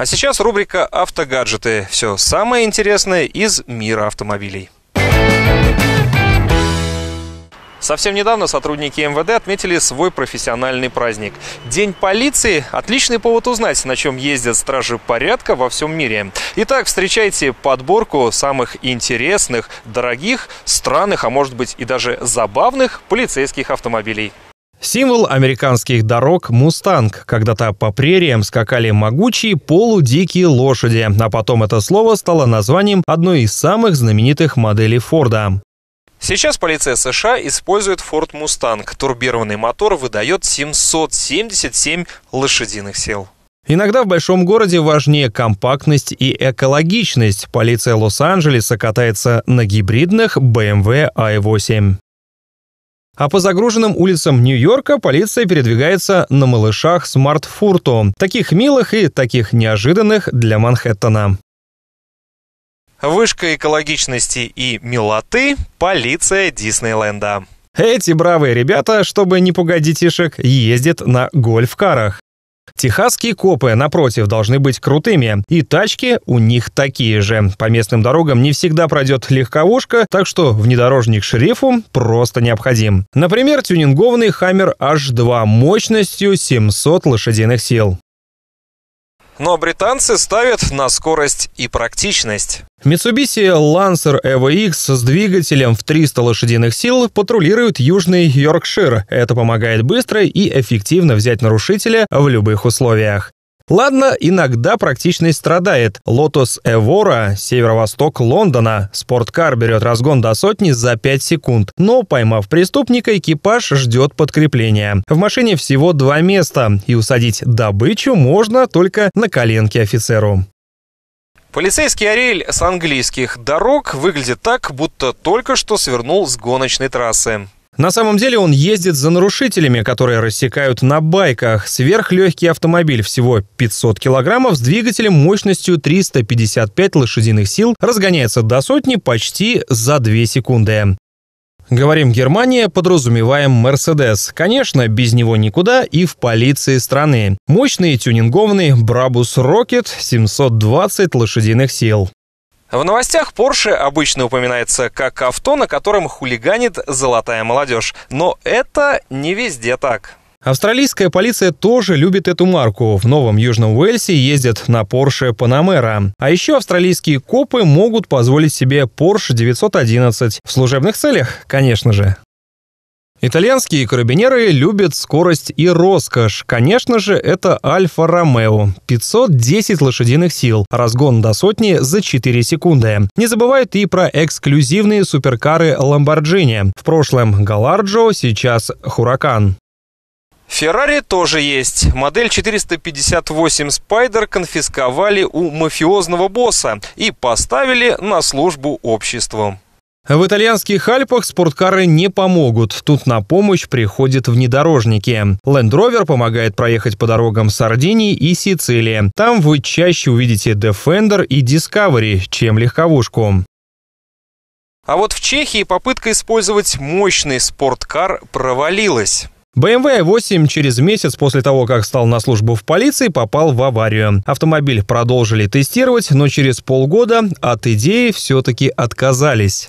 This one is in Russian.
А сейчас рубрика «Автогаджеты». Все самое интересное из мира автомобилей. Совсем недавно сотрудники МВД отметили свой профессиональный праздник. День полиции – отличный повод узнать, на чем ездят стражи порядка во всем мире. Итак, встречайте подборку самых интересных, дорогих, странных, а может быть и даже забавных полицейских автомобилей. Символ американских дорог – мустанг. Когда-то по прериям скакали могучие полудикие лошади, а потом это слово стало названием одной из самых знаменитых моделей Форда. Сейчас полиция США использует Ford Mustang. Турбированный мотор выдает 777 лошадиных сил. Иногда в большом городе важнее компактность и экологичность. Полиция Лос-Анджелеса катается на гибридных BMW i8. Эм а по загруженным улицам Нью-Йорка полиция передвигается на малышах смарт-фурту, таких милых и таких неожиданных для Манхэттена. Вышка экологичности и милоты – полиция Диснейленда. Эти бравые ребята, чтобы не пугать детишек, ездят на гольф-карах. Техасские копы, напротив, должны быть крутыми, и тачки у них такие же. По местным дорогам не всегда пройдет легковушка, так что внедорожник шерифу просто необходим. Например, тюнингованный Hammer H2 мощностью 700 лошадиных сил. Но ну, а британцы ставят на скорость и практичность. Mitsubishi Lancer EVX с двигателем в 300 лошадиных сил патрулирует Южный Йоркшир. Это помогает быстро и эффективно взять нарушителя в любых условиях. Ладно, иногда практичность страдает. Lotus Evora, северо-восток Лондона. Спорткар берет разгон до сотни за 5 секунд. Но, поймав преступника, экипаж ждет подкрепления. В машине всего два места, и усадить добычу можно только на коленке офицеру. Полицейский Ариэль с английских дорог выглядит так, будто только что свернул с гоночной трассы. На самом деле он ездит за нарушителями, которые рассекают на байках. Сверхлегкий автомобиль всего 500 килограммов с двигателем мощностью 355 лошадиных сил разгоняется до сотни почти за 2 секунды. Говорим Германия, подразумеваем Мерседес. Конечно, без него никуда и в полиции страны. Мощный тюнингованный Брабус Рокет 720 лошадиных сил. В новостях Porsche обычно упоминается как авто, на котором хулиганит золотая молодежь. Но это не везде так. Австралийская полиция тоже любит эту марку. В Новом Южном Уэльсе ездят на Porsche Panamera. А еще австралийские копы могут позволить себе Porsche 911. В служебных целях, конечно же. Итальянские карабинеры любят скорость и роскошь. Конечно же, это Альфа Ромео. 510 лошадиных сил, разгон до сотни за 4 секунды. Не забывают и про эксклюзивные суперкары Ламборджини. В прошлом Галарджо, сейчас Хуракан. Феррари тоже есть. Модель 458 Спайдер конфисковали у мафиозного босса и поставили на службу обществу. В итальянских Альпах спорткары не помогут. Тут на помощь приходят внедорожники. Land Rover помогает проехать по дорогам Сардинии и Сицилии. Там вы чаще увидите Defender и Discovery, чем легковушку. А вот в Чехии попытка использовать мощный спорткар провалилась. BMW i 8 через месяц после того, как стал на службу в полиции, попал в аварию. Автомобиль продолжили тестировать, но через полгода от идеи все-таки отказались.